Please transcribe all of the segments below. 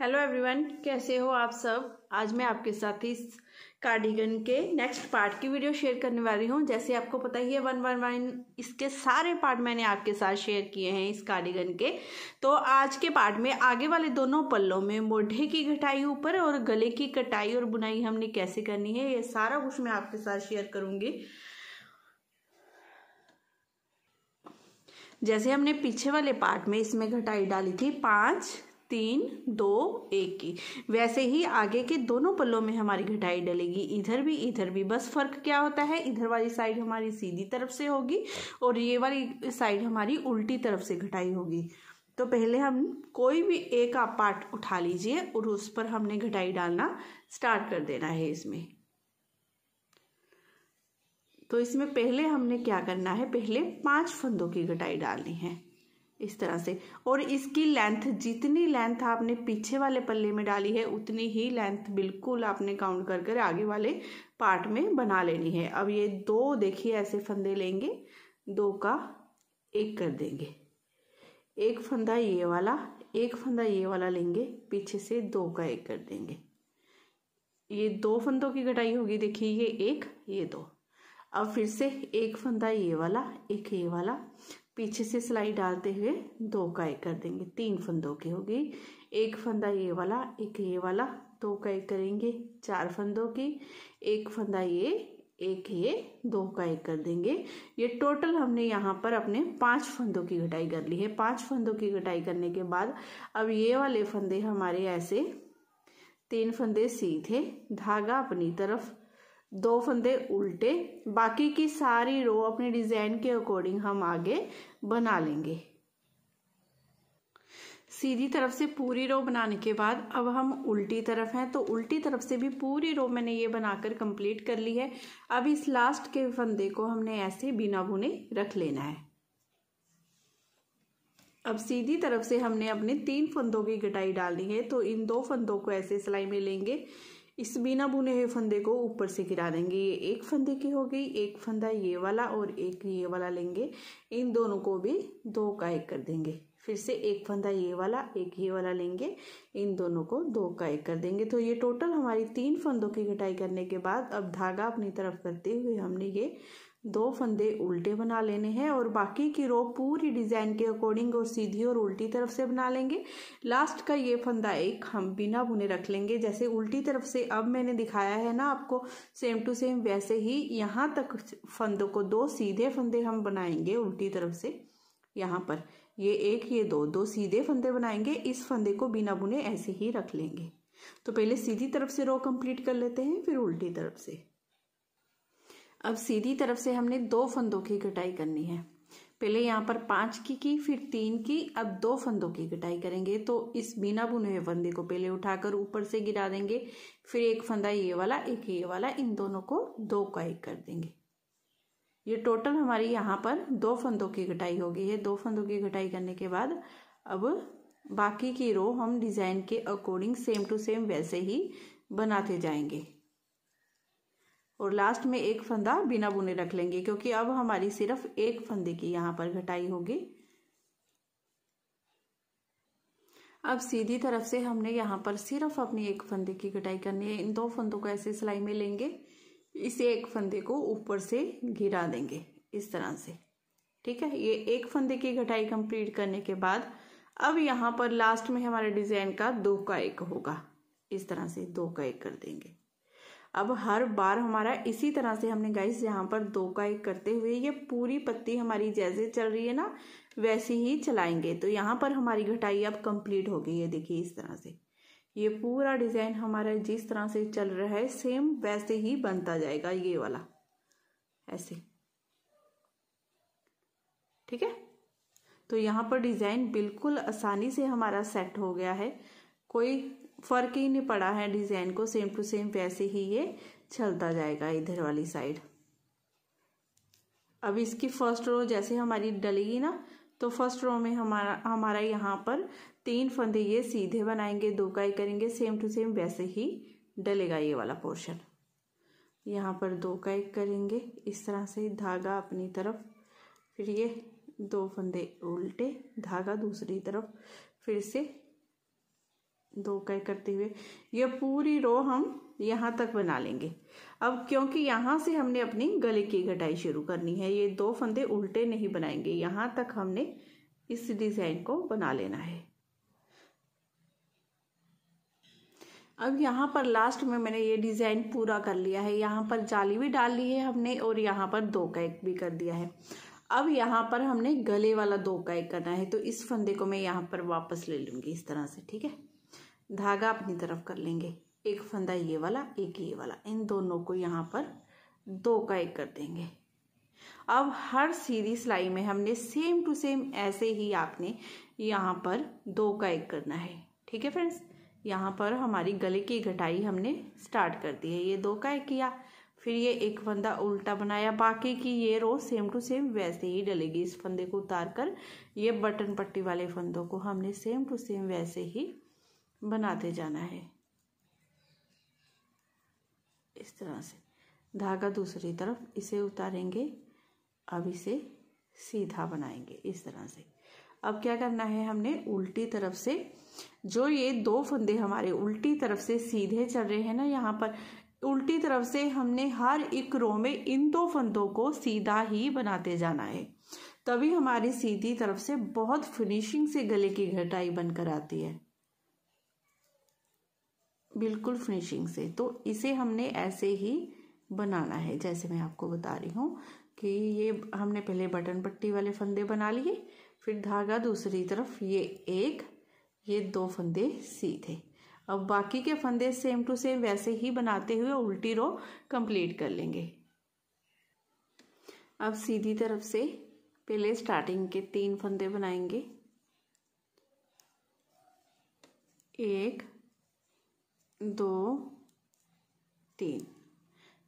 hello everyone कैसे हो आप सब आज मैं आपके साथ इस कार्डिगन के नेक्स्ट पार्ट की वीडियो शेयर करने वाली हूँ जैसे आपको पता ही है वन वन वन इसके सारे पार्ट मैंने आपके साथ शेयर किए हैं इस कार्डिगन के तो आज के पार्ट में आगे वाले दोनों पल्लों में मोढ़े की घटाई ऊपर और गले की कटाई और बुनाई हमने कैसे करनी है ये सारा कुछ मैं आपके साथ शेयर करूँगी जैसे हमने पीछे वाले पार्ट में इसमें घटाई डाली थी पाँच तीन दो एक की वैसे ही आगे के दोनों पल्लों में हमारी घटाई डलेगी इधर भी इधर भी बस फर्क क्या होता है इधर वाली साइड हमारी सीधी तरफ से होगी और ये वाली साइड हमारी उल्टी तरफ से घटाई होगी तो पहले हम कोई भी एक आप पार्ट उठा लीजिए और उस पर हमने घटाई डालना स्टार्ट कर देना है इसमें तो इसमें पहले हमने क्या करना है पहले पांच फंदों की घटाई डालनी है इस तरह से और इसकी लेंथ जितनी लेंथ आपने पीछे वाले पल्ले में डाली है उतनी ही लेंथ बिल्कुल आपने काउंट कर कर आगे वाले पार्ट में बना लेनी है अब ये दो देखिए ऐसे फंदे लेंगे दो का एक कर देंगे एक फंदा ये वाला एक फंदा ये वाला लेंगे पीछे से दो का एक कर देंगे ये दो फंदों की कटाई होगी देखिए ये एक ये दो अब फिर से एक फंदा ये वाला एक ये वाला पीछे से सिलाई डालते हुए दो का एक कर देंगे तीन फंदों की होगी एक फंदा ये वाला एक ये वाला दो का एक करेंगे चार फंदों की एक फंदा ये एक ये दो का एक कर देंगे ये टोटल हमने यहाँ पर अपने पांच फंदों की कटाई कर ली है पांच फंदों की कटाई करने के बाद अब ये वाले फंदे हमारे ऐसे तीन फंदे सीधे धागा अपनी तरफ दो फंदे उल्टे बाकी की सारी रो अपने डिज़ाइन के अकॉर्डिंग हम आगे बना लेंगे सीधी तरफ से पूरी रो बनाने के बाद अब हम उल्टी तरफ हैं तो उल्टी तरफ से भी पूरी रो मैंने ये बनाकर कंप्लीट कर ली है अब इस लास्ट के फंदे को हमने ऐसे बिना बुने रख लेना है अब सीधी तरफ से हमने अपने तीन फंदों की कटाई डालनी है तो इन दो फंदों को ऐसे सिलाई में लेंगे इस बिना बुने हुए फंदे को ऊपर से गिरा देंगे ये एक फंदे की हो गई एक फंदा ये वाला और एक ये वाला लेंगे इन दोनों को भी दो का एक कर देंगे फिर से एक फंदा ये वाला एक ये वाला लेंगे इन दोनों को दो का एक कर देंगे तो ये टोटल हमारी तीन फंदों की कटाई करने के बाद अब धागा अपनी तरफ करते हुए हमने ये दो फंदे उल्टे बना लेने हैं और बाकी की रो पूरी डिज़ाइन के अकॉर्डिंग और सीधी और उल्टी तरफ से बना लेंगे लास्ट का ये फंदा एक हम बिना बुने रख लेंगे जैसे उल्टी तरफ से अब मैंने दिखाया है ना आपको सेम टू सेम वैसे ही यहाँ तक फंदों को दो सीधे फंदे हम बनाएंगे उल्टी तरफ से यहाँ पर ये एक ये दो दो सीधे फंदे बनाएंगे इस फंदे को बिना बुने ऐसे ही रख लेंगे तो पहले सीधी तरफ से रो कंप्लीट कर लेते हैं फिर उल्टी तरफ से अब सीधी तरफ से हमने दो फंदों की कटाई करनी है पहले यहाँ पर पाँच की की फिर तीन की अब दो फंदों की कटाई करेंगे तो इस बिना बुने हुए फंदे को पहले उठाकर ऊपर से गिरा देंगे फिर एक फंदा ये वाला एक ये वाला इन दोनों को दो का एक कर देंगे ये टोटल हमारी यहाँ पर दो फंदों की कटाई हो गई है दो फंदों की कटाई करने के बाद अब बाकी की रो हम डिज़ाइन के अकॉर्डिंग सेम टू सेम वैसे ही बनाते जाएंगे और लास्ट में एक फंदा बिना बुने रख लेंगे क्योंकि अब हमारी सिर्फ एक फंदे की यहाँ पर घटाई होगी अब सीधी तरफ से हमने यहाँ पर सिर्फ अपनी एक फंदे की कटाई करनी है इन दो फंदों को ऐसे सिलाई में लेंगे इसे एक फंदे को ऊपर से घिरा देंगे इस तरह से ठीक है ये एक फंदे की घटाई कंप्लीट करने के बाद अब यहाँ पर लास्ट में हमारे डिज़ाइन का दो का एक होगा इस तरह से दो का एक कर देंगे अब हर बार हमारा इसी तरह से हमने गाइस यहाँ पर दो का एक करते हुए ये पूरी पत्ती हमारी जैसे चल रही है ना वैसी ही चलाएंगे तो यहाँ पर हमारी घटाई अब कंप्लीट हो गई है देखिए इस तरह से ये पूरा डिज़ाइन हमारा जिस तरह से चल रहा है सेम वैसे ही बनता जाएगा ये वाला ऐसे ठीक है तो यहाँ पर डिज़ाइन बिल्कुल आसानी से हमारा सेट हो गया है कोई फर्क ही नहीं पड़ा है डिज़ाइन को सेम टू सेम वैसे ही ये चलता जाएगा इधर वाली साइड अब इसकी फर्स्ट रो जैसे हमारी डलेगी ना तो फर्स्ट रो में हमारा हमारा यहाँ पर तीन फंदे ये सीधे बनाएंगे दो काई करेंगे सेम टू सेम वैसे ही डलेगा ये वाला पोर्शन यहाँ पर दो काई करेंगे इस तरह से धागा अपनी तरफ फिर ये दो फंदे उल्टे धागा दूसरी तरफ फिर से दो कह करते हुए यह पूरी रो हम यहाँ तक बना लेंगे अब क्योंकि यहाँ से हमने अपनी गले की घटाई शुरू करनी है ये दो फंदे उल्टे नहीं बनाएंगे यहाँ तक हमने इस डिज़ाइन को बना लेना है अब यहाँ पर लास्ट में मैंने ये डिज़ाइन पूरा कर लिया है यहाँ पर जाली भी डाल ली है हमने और यहाँ पर दो कैक भी कर दिया है अब यहाँ पर हमने गले वाला दो कैक करना है तो इस फंदे को मैं यहाँ पर वापस ले लूँगी इस तरह से ठीक है धागा अपनी तरफ कर लेंगे एक फंदा ये वाला एक ये वाला इन दोनों को यहाँ पर दो का एक कर देंगे अब हर सीधी सिलाई में हमने सेम टू सेम ऐसे ही आपने यहाँ पर दो का एक करना है ठीक है फ्रेंड्स यहाँ पर हमारी गले की घटाई हमने स्टार्ट कर दी है ये दो का एक किया फिर ये एक फंदा उल्टा बनाया बाकी की ये रो सेम टू सेम वैसे ही डलेगी इस फंदे को उतार कर ये बटन पट्टी वाले फंदों को हमने सेम टू सेम वैसे ही बनाते जाना है इस तरह से धागा दूसरी तरफ इसे उतारेंगे अब इसे सीधा बनाएंगे इस तरह से अब क्या करना है हमने उल्टी तरफ से जो ये दो फंदे हमारे उल्टी तरफ से सीधे चल रहे हैं ना यहाँ पर उल्टी तरफ से हमने हर एक रो में इन दो फंदों को सीधा ही बनाते जाना है तभी हमारी सीधी तरफ से बहुत फिनिशिंग से गले की घटाई बनकर आती है बिल्कुल फिनिशिंग से तो इसे हमने ऐसे ही बनाना है जैसे मैं आपको बता रही हूँ कि ये हमने पहले बटन पट्टी वाले फंदे बना लिए फिर धागा दूसरी तरफ ये एक ये दो फंदे सीधे अब बाकी के फंदे सेम टू सेम वैसे ही बनाते हुए उल्टी रो कंप्लीट कर लेंगे अब सीधी तरफ से पहले स्टार्टिंग के तीन फंदे बनाएंगे एक दो तीन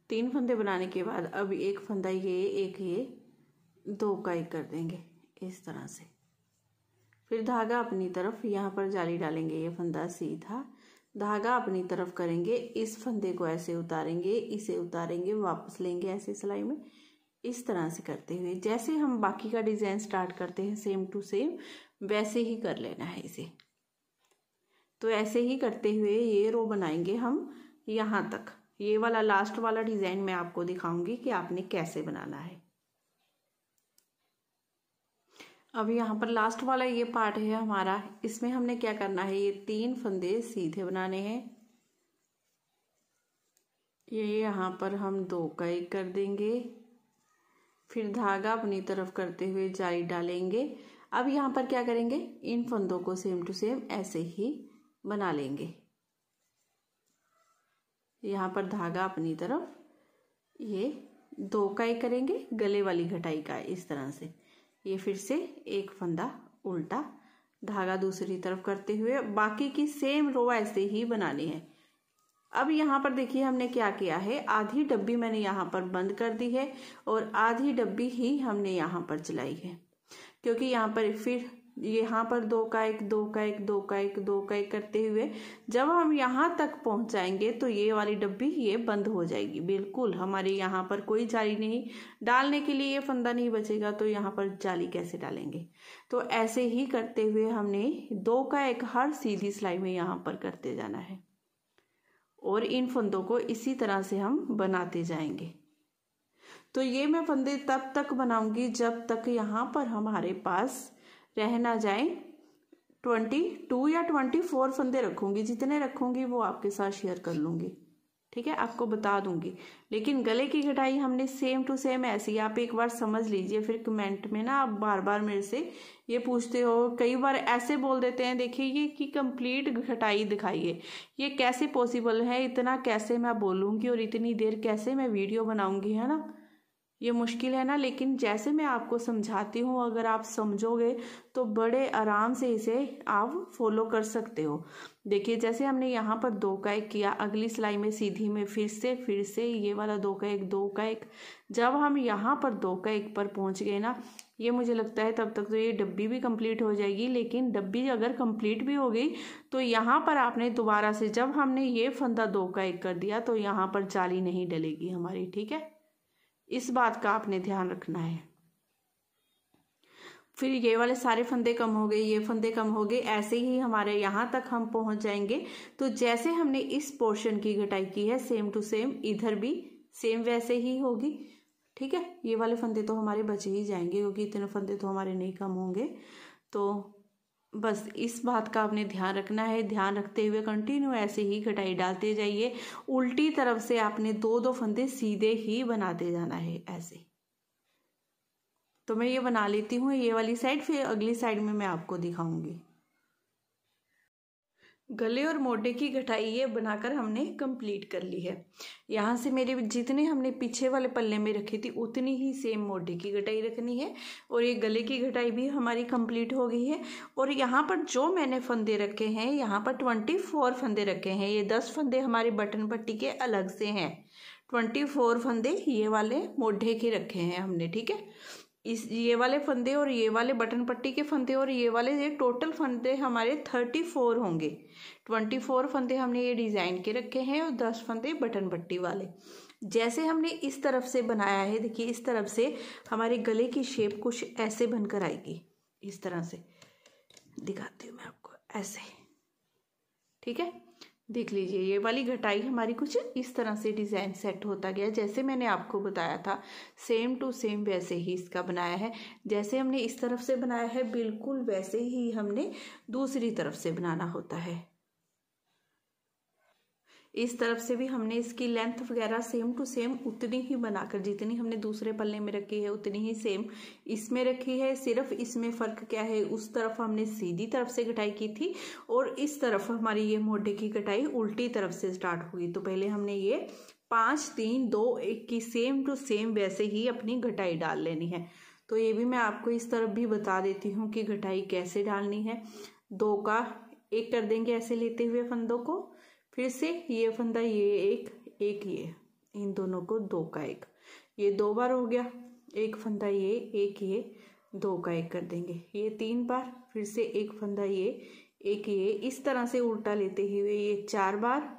तीन फंदे बनाने के बाद अब एक फंदा ये एक ये दो का एक कर देंगे इस तरह से फिर धागा अपनी तरफ यहाँ पर जाली डालेंगे ये फंदा सीधा धागा अपनी तरफ करेंगे इस फंदे को ऐसे उतारेंगे इसे उतारेंगे वापस लेंगे ऐसे सिलाई में इस तरह से करते हुए जैसे हम बाकी का डिज़ाइन स्टार्ट करते हैं सेम टू सेम वैसे ही कर लेना है इसे तो ऐसे ही करते हुए ये रो बनाएंगे हम यहाँ तक ये वाला लास्ट वाला डिज़ाइन मैं आपको दिखाऊंगी कि आपने कैसे बनाना है अब यहाँ पर लास्ट वाला ये पार्ट है हमारा इसमें हमने क्या करना है ये तीन फंदे सीधे बनाने हैं ये यहाँ पर हम दो का एक कर देंगे फिर धागा अपनी तरफ करते हुए जाली डालेंगे अब यहाँ पर क्या करेंगे इन फंदों को सेम टू सेम ऐसे ही बना लेंगे यहाँ पर धागा अपनी तरफ ये दो काई करेंगे गले वाली घटाई का इस तरह से ये फिर से एक फंदा उल्टा धागा दूसरी तरफ करते हुए बाकी की सेम रो ऐसे ही बनानी है अब यहाँ पर देखिए हमने क्या किया है आधी डब्बी मैंने यहाँ पर बंद कर दी है और आधी डब्बी ही हमने यहाँ पर चलाई है क्योंकि यहाँ पर फिर यहाँ पर दो का एक दो का एक दो का एक दो का एक करते हुए जब हम यहाँ तक पहुँचाएंगे जाएंगे तो ये वाली डब्बी ये बंद हो जाएगी बिल्कुल हमारे यहाँ पर कोई जाली नहीं डालने के लिए ये फंदा नहीं बचेगा तो यहाँ पर जाली कैसे डालेंगे तो ऐसे ही करते हुए हमने दो का एक हर सीधी सिलाई में यहाँ पर करते जाना है और इन फंदों को इसी तरह से हम बनाते जाएंगे तो ये मैं फंदे तब तक बनाऊंगी जब तक यहाँ पर हमारे पास रह ना जाए ट्वेंटी टू या ट्वेंटी फोर फंदे रखूँगी जितने रखूँगी वो आपके साथ शेयर कर लूँगी ठीक है आपको बता दूंगी लेकिन गले की कटाई हमने सेम टू सेम ऐसी आप एक बार समझ लीजिए फिर कमेंट में ना आप बार बार मेरे से ये पूछते हो कई बार ऐसे बोल देते हैं देखिए ये कि कंप्लीट घटाई दिखाइए ये कैसे पॉसिबल है इतना कैसे मैं बोलूँगी और इतनी देर कैसे मैं वीडियो बनाऊँगी है ना ये मुश्किल है ना लेकिन जैसे मैं आपको समझाती हूँ अगर आप समझोगे तो बड़े आराम से इसे आप फॉलो कर सकते हो देखिए जैसे हमने यहाँ पर दो का एक किया अगली सिलाई में सीधी में फिर से फिर से ये वाला दो का एक दो का एक जब हम यहाँ पर दो का एक पर पहुँच गए ना ये मुझे लगता है तब तक तो ये डब्बी भी कंप्लीट हो जाएगी लेकिन डब्बी अगर कंप्लीट भी हो गई तो यहाँ पर आपने दोबारा से जब हमने ये फंदा दो का एक कर दिया तो यहाँ पर जाली नहीं डलेगी हमारी ठीक है इस बात का आपने ध्यान रखना है फिर ये वाले सारे फंदे कम हो गए ये फंदे कम हो गए ऐसे ही हमारे यहाँ तक हम पहुंच जाएंगे तो जैसे हमने इस पोर्शन की घटाई की है सेम टू सेम इधर भी सेम वैसे ही होगी ठीक है ये वाले फंदे तो हमारे बचे ही जाएंगे क्योंकि इतने फंदे तो हमारे नहीं कम होंगे तो बस इस बात का आपने ध्यान रखना है ध्यान रखते हुए कंटिन्यू ऐसे ही कटाई डालते जाइए उल्टी तरफ से आपने दो दो फंदे सीधे ही बनाते जाना है ऐसे तो मैं ये बना लेती हूँ ये वाली साइड फिर अगली साइड में मैं आपको दिखाऊंगी गले और मोटे की घटाई ये बनाकर हमने कंप्लीट कर ली है यहाँ से मेरे जितने हमने पीछे वाले पल्ले में रखी थी उतनी ही सेम मोटे की घटाई रखनी है और ये गले की घटाई भी हमारी कंप्लीट हो गई है और यहाँ पर जो मैंने फंदे रखे हैं यहाँ पर ट्वेंटी फोर फंदे रखे हैं ये दस फंदे हमारे बटन पट्टी के अलग से हैं ट्वेंटी फोर फंदे ये वाले मोढ़े के रखे हैं हमने ठीक है इस ये वाले फंदे और ये वाले बटन पट्टी के फंदे और ये वाले ये टोटल फंदे हमारे थर्टी फोर होंगे ट्वेंटी फोर फंदे हमने ये डिज़ाइन के रखे हैं और दस फंदे बटन पट्टी वाले जैसे हमने इस तरफ से बनाया है देखिए इस तरफ से हमारे गले की शेप कुछ ऐसे बनकर आएगी इस तरह से दिखाती हूँ मैं आपको ऐसे ठीक है देख लीजिए ये वाली घटाई हमारी कुछ इस तरह से डिज़ाइन सेट होता गया जैसे मैंने आपको बताया था सेम टू सेम वैसे ही इसका बनाया है जैसे हमने इस तरफ से बनाया है बिल्कुल वैसे ही हमने दूसरी तरफ से बनाना होता है इस तरफ से भी हमने इसकी लेंथ वगैरह सेम टू सेम उतनी ही बनाकर जितनी हमने दूसरे पल्ले में रखी है उतनी ही सेम इसमें रखी है सिर्फ इसमें फ़र्क क्या है उस तरफ हमने सीधी तरफ से कटाई की थी और इस तरफ हमारी ये मोटे की कटाई उल्टी तरफ से स्टार्ट हुई तो पहले हमने ये पाँच तीन दो एक की सेम टू सेम वैसे ही अपनी घटाई डाल लेनी है तो ये भी मैं आपको इस तरफ भी बता देती हूँ कि घटाई कैसे डालनी है दो का एक कर देंगे ऐसे लेते हुए फंदों को फिर से ये फंदा ये एक एक ये इन दोनों को दो का एक ये दो बार हो गया एक फंदा ये एक ये दो का एक कर देंगे ये तीन बार फिर से एक फंदा ये एक ये इस तरह से उल्टा लेते हुए ये चार बार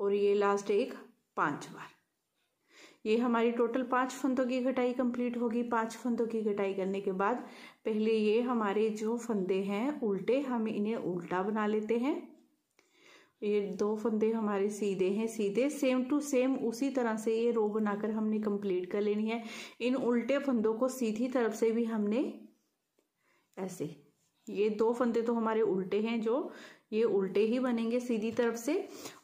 और ये लास्ट एक पांच बार ये हमारी टोटल पांच फंदों की घटाई कंप्लीट होगी पांच फंदों की घटाई करने के बाद पहले ये हमारे जो फंदे हैं उल्टे हम इन्हें उल्टा बना लेते हैं ये दो फंदे हमारे सीधे हैं सीधे सेम टू सेम उसी तरह से ये रो बनाकर हमने कंप्लीट कर लेनी है इन उल्टे फंदों को सीधी तरफ से भी हमने ऐसे ये दो फंदे तो हमारे उल्टे हैं जो ये उल्टे ही बनेंगे सीधी तरफ से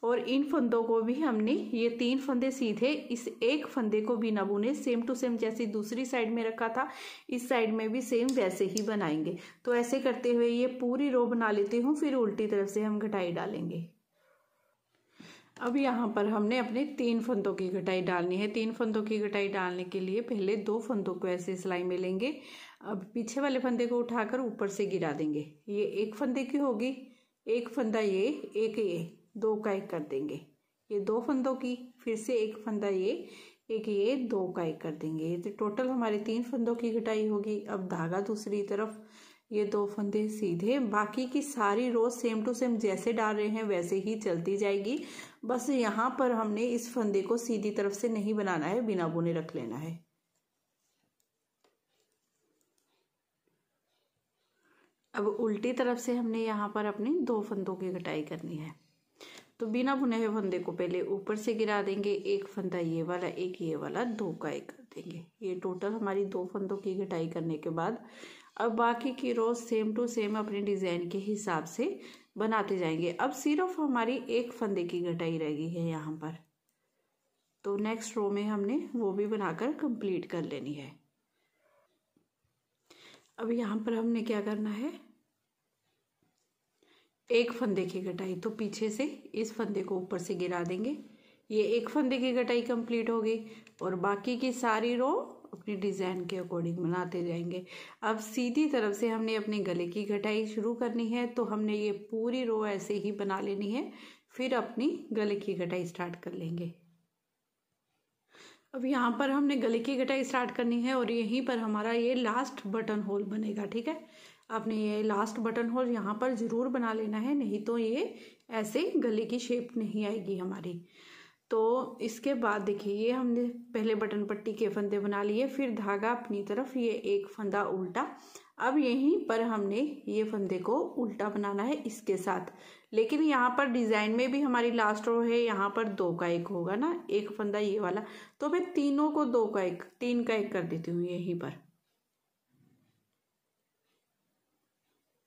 और इन फंदों को भी हमने ये तीन फंदे सीधे इस एक फंदे को बिना बुने सेम टू सेम जैसे दूसरी साइड में रखा था इस साइड में भी सेम वैसे ही बनाएंगे तो ऐसे करते हुए ये पूरी रो बना लेती हूँ फिर उल्टी तरफ से हम घटाई डालेंगे अब यहाँ पर हमने अपने तीन फंदों की घटाई डालनी है तीन फंदों की घटाई डालने के लिए पहले दो फंदों को ऐसे सिलाई में लेंगे अब पीछे वाले फंदे को उठाकर ऊपर से गिरा देंगे ये एक फंदे की होगी एक फंदा ये एक ये दो का एक कर देंगे ये दो फंदों की फिर से एक फंदा ये एक ये दो का एक कर देंगे तो टोटल हमारे तीन फंदों की घटाई होगी अब धागा दूसरी तरफ ये दो फंदे सीधे बाकी की सारी रोज सेम टू सेम जैसे डाल रहे हैं वैसे ही चलती जाएगी बस यहाँ पर हमने इस फंदे को सीधी तरफ से नहीं बनाना है बिना बुने रख लेना है अब उल्टी तरफ से हमने यहाँ पर अपने दो फंदों की कटाई करनी है तो बिना बुने हुए फंदे को पहले ऊपर से गिरा देंगे एक फंदा ये वाला एक ये वाला दो का एक कर देंगे ये टोटल हमारी दो फंदों की कटाई करने के बाद अब बाकी की रोज़ सेम टू सेम अपने डिज़ाइन के हिसाब से बनाते जाएंगे अब सिर्फ हमारी एक फंदे की घटाई रह गई है यहाँ पर तो नेक्स्ट रो में हमने वो भी बनाकर कंप्लीट कर लेनी है अब यहाँ पर हमने क्या करना है एक फंदे की कटाई तो पीछे से इस फंदे को ऊपर से गिरा देंगे ये एक फंदे की कटाई कंप्लीट हो गई और बाकी की सारी रो अपने डिज़ाइन के अकॉर्डिंग बनाते जाएंगे अब सीधी तरफ से हमने अपने गले की घटाई शुरू करनी है तो हमने ये पूरी रो ऐसे ही बना लेनी है फिर अपनी गले की घटाई स्टार्ट कर लेंगे अब यहाँ पर हमने गले की घटाई स्टार्ट करनी है और यहीं पर हमारा ये लास्ट बटन होल बनेगा ठीक है आपने ये लास्ट बटन होल यहाँ पर ज़रूर बना लेना है नहीं तो ये ऐसे गले की शेप नहीं आएगी हमारी तो इसके बाद देखिए ये हमने पहले बटन पट्टी के फंदे बना लिए फिर धागा अपनी तरफ ये एक फंदा उल्टा अब यहीं पर हमने ये फंदे को उल्टा बनाना है इसके साथ लेकिन यहाँ पर डिज़ाइन में भी हमारी लास्ट रो है यहाँ पर दो का एक होगा ना एक फंदा ये वाला तो मैं तीनों को दो का एक तीन का एक कर देती हूँ यहीं पर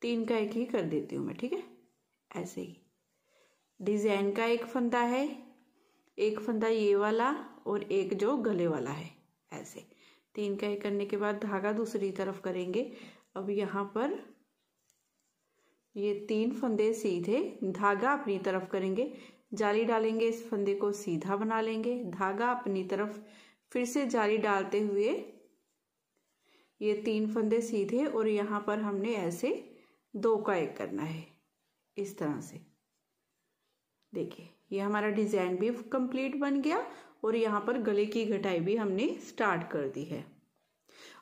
तीन का एक ही कर देती हूँ मैं ठीक है ऐसे ही डिज़ाइन का एक फंदा है एक फंदा ये वाला और एक जो गले वाला है ऐसे तीन का एक करने के बाद धागा दूसरी तरफ करेंगे अब यहाँ पर ये तीन फंदे सीधे धागा अपनी तरफ करेंगे जाली डालेंगे इस फंदे को सीधा बना लेंगे धागा अपनी तरफ फिर से जाली डालते हुए ये तीन फंदे सीधे और यहाँ पर हमने ऐसे दो का एक करना है इस तरह से देखिए ये हमारा डिज़ाइन भी कंप्लीट बन गया और यहाँ पर गले की घटाई भी हमने स्टार्ट कर दी है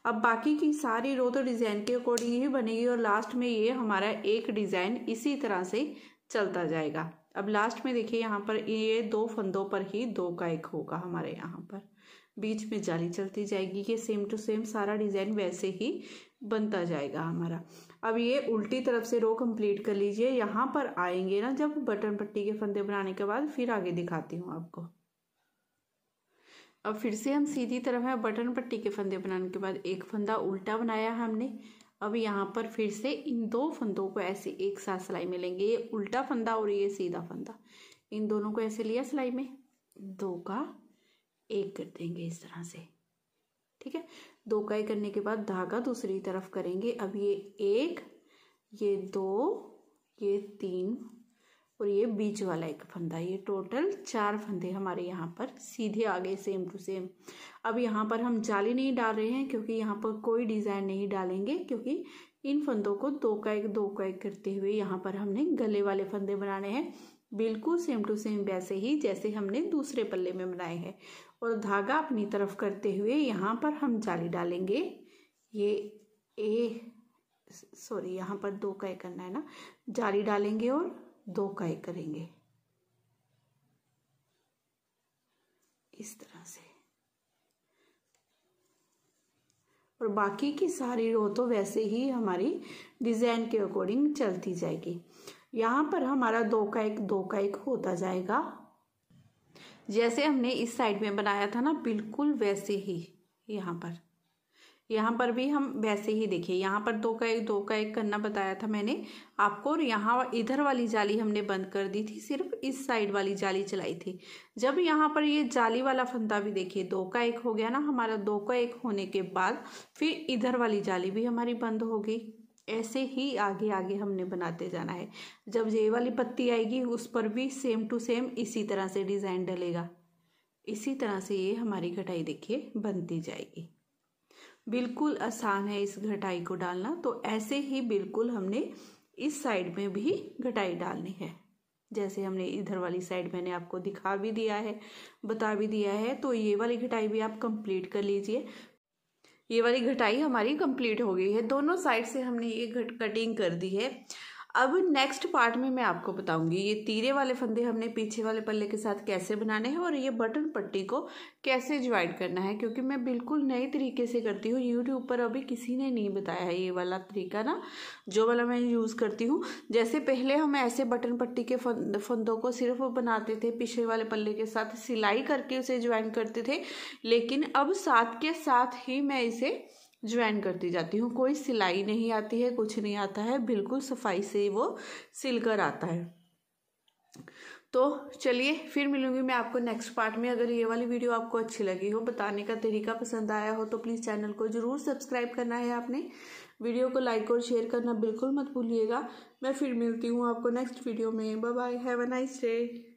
अब बाकी की सारी रो तो डिज़ाइन के अकॉर्डिंग ही बनेगी और लास्ट में ये हमारा एक डिज़ाइन इसी तरह से चलता जाएगा अब लास्ट में देखिए यहाँ पर ये दो फंदों पर ही दो का एक होगा हमारे यहाँ पर बीच में जाली चलती जाएगी ये सेम टू सेम सारा डिज़ाइन वैसे ही बनता जाएगा हमारा अब ये उल्टी तरफ से रो कंप्लीट कर लीजिए यहाँ पर आएंगे ना जब बटन पट्टी के फंदे बनाने के बाद फिर आगे दिखाती हूँ आपको अब फिर से हम सीधी तरफ है बटन पट्टी के फंदे बनाने के बाद एक फंदा उल्टा बनाया हमने अब यहाँ पर फिर से इन दो फंदों को ऐसे एक साथ सिलाई में लेंगे ये उल्टा फंदा और ये सीधा फंदा इन दोनों को ऐसे लिया सिलाई में दो का एक कर देंगे इस तरह से ठीक है दो काई करने के बाद धागा दूसरी तरफ करेंगे अब ये एक ये दो ये तीन और ये बीच वाला एक फंदा ये टोटल चार फंदे हमारे यहाँ पर सीधे आ गए सेम टू सेम अब यहाँ पर हम जाली नहीं डाल रहे हैं क्योंकि यहाँ पर कोई डिज़ाइन नहीं डालेंगे क्योंकि इन फंदों को दो का एक दो का एक करते हुए यहाँ पर हमने गले वाले फंदे बनाने हैं बिल्कुल सेम टू सेम वैसे ही जैसे हमने दूसरे पल्ले में बनाए हैं और धागा अपनी तरफ करते हुए यहाँ पर हम जाली डालेंगे ये ए सॉरी यहाँ पर दो का एक करना है ना जाली डालेंगे और दो का एक करेंगे इस तरह से और बाकी की सारी रो तो वैसे ही हमारी डिज़ाइन के अकॉर्डिंग चलती जाएगी यहाँ पर हमारा दो का एक दो का एक होता जाएगा जैसे हमने इस साइड में बनाया था ना बिल्कुल वैसे ही यहाँ पर यहाँ पर भी हम वैसे ही देखिए यहाँ पर दो का एक दो का एक करना बताया था मैंने आपको और यहाँ इधर वाली जाली हमने बंद कर दी थी सिर्फ इस साइड वाली जाली चलाई थी जब यहाँ पर ये जाली वाला फंदा भी देखिए दो का एक हो गया ना हमारा दो का एक होने के बाद फिर इधर वाली जाली भी हमारी बंद हो गई ऐसे ही आगे आगे हमने बनाते जाना है जब ये वाली पत्ती आएगी उस पर भी सेम टू सेम इसी तरह से डिज़ाइन डलेगा इसी तरह से ये हमारी घटाई देखिए बनती जाएगी बिल्कुल आसान है इस घटाई को डालना तो ऐसे ही बिल्कुल हमने इस साइड में भी घटाई डालनी है जैसे हमने इधर वाली साइड मैंने आपको दिखा भी दिया है बता भी दिया है तो ये वाली घटाई भी आप कंप्लीट कर लीजिए ये वाली घटाई हमारी कंप्लीट हो गई है दोनों साइड से हमने ये घट कटिंग कर दी है अब नेक्स्ट पार्ट में मैं आपको बताऊंगी ये तीरे वाले फंदे हमने पीछे वाले पल्ले के साथ कैसे बनाने हैं और ये बटन पट्टी को कैसे ज्वाइन करना है क्योंकि मैं बिल्कुल नए तरीके से करती हूँ यूट्यूब पर अभी किसी ने नहीं बताया है ये वाला तरीका ना जो वाला मैं यूज़ करती हूँ जैसे पहले हम ऐसे बटन पट्टी के फंदों को सिर्फ बनाते थे पीछे वाले पल्ले के साथ सिलाई करके उसे ज्वाइन करते थे लेकिन अब साथ के साथ ही मैं इसे ज्वाइन कर दी जाती हूँ कोई सिलाई नहीं आती है कुछ नहीं आता है बिल्कुल सफाई से वो सिल कर आता है तो चलिए फिर मिलूंगी मैं आपको नेक्स्ट पार्ट में अगर ये वाली वीडियो आपको अच्छी लगी हो बताने का तरीका पसंद आया हो तो प्लीज़ चैनल को ज़रूर सब्सक्राइब करना है आपने वीडियो को लाइक और शेयर करना बिल्कुल मत भूलिएगा मैं फिर मिलती हूँ आपको नेक्स्ट वीडियो में bye bye have a nice day